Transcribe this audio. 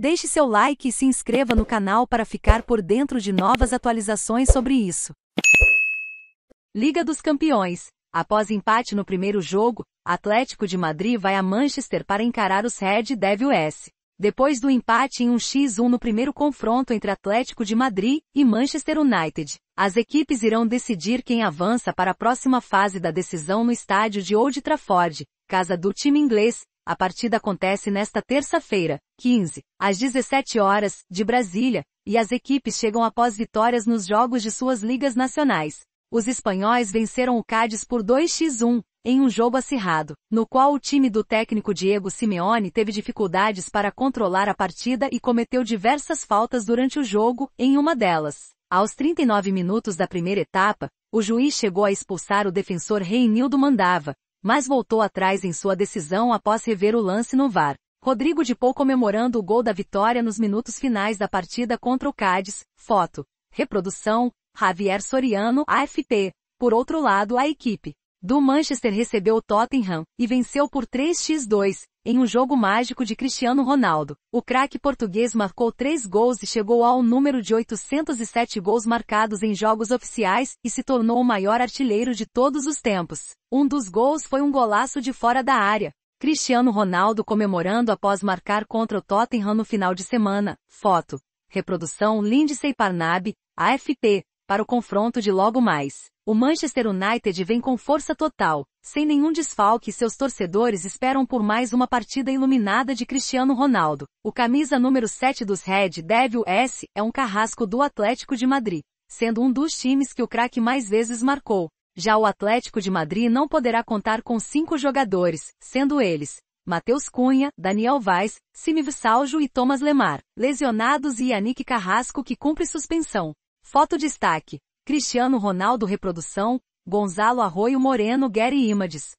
Deixe seu like e se inscreva no canal para ficar por dentro de novas atualizações sobre isso. Liga dos Campeões. Após empate no primeiro jogo, Atlético de Madrid vai a Manchester para encarar os Red Devils. Depois do empate em um x1 no primeiro confronto entre Atlético de Madrid e Manchester United, as equipes irão decidir quem avança para a próxima fase da decisão no estádio de Old Trafford, casa do time inglês, a partida acontece nesta terça-feira, 15, às 17 horas, de Brasília, e as equipes chegam após vitórias nos jogos de suas ligas nacionais. Os espanhóis venceram o Cádiz por 2x1, em um jogo acirrado, no qual o time do técnico Diego Simeone teve dificuldades para controlar a partida e cometeu diversas faltas durante o jogo, em uma delas. Aos 39 minutos da primeira etapa, o juiz chegou a expulsar o defensor Reinildo Mandava, mas voltou atrás em sua decisão após rever o lance no VAR. Rodrigo de Pou comemorando o gol da vitória nos minutos finais da partida contra o Cádiz. Foto. Reprodução. Javier Soriano, AFP. Por outro lado, a equipe do Manchester recebeu o Tottenham e venceu por 3x2, em um jogo mágico de Cristiano Ronaldo, o craque português marcou três gols e chegou ao número de 807 gols marcados em jogos oficiais e se tornou o maior artilheiro de todos os tempos. Um dos gols foi um golaço de fora da área. Cristiano Ronaldo comemorando após marcar contra o Tottenham no final de semana. Foto. Reprodução Lindsay Parnab, AFP para o confronto de logo mais. O Manchester United vem com força total, sem nenhum desfalque e seus torcedores esperam por mais uma partida iluminada de Cristiano Ronaldo. O camisa número 7 dos Red Devil S é um carrasco do Atlético de Madrid, sendo um dos times que o craque mais vezes marcou. Já o Atlético de Madrid não poderá contar com cinco jogadores, sendo eles Matheus Cunha, Daniel Vaz, Simiv Saljo e Thomas Lemar, lesionados e Yannick Carrasco que cumpre suspensão. Foto destaque. Cristiano Ronaldo Reprodução, Gonzalo Arroio Moreno Getty Images.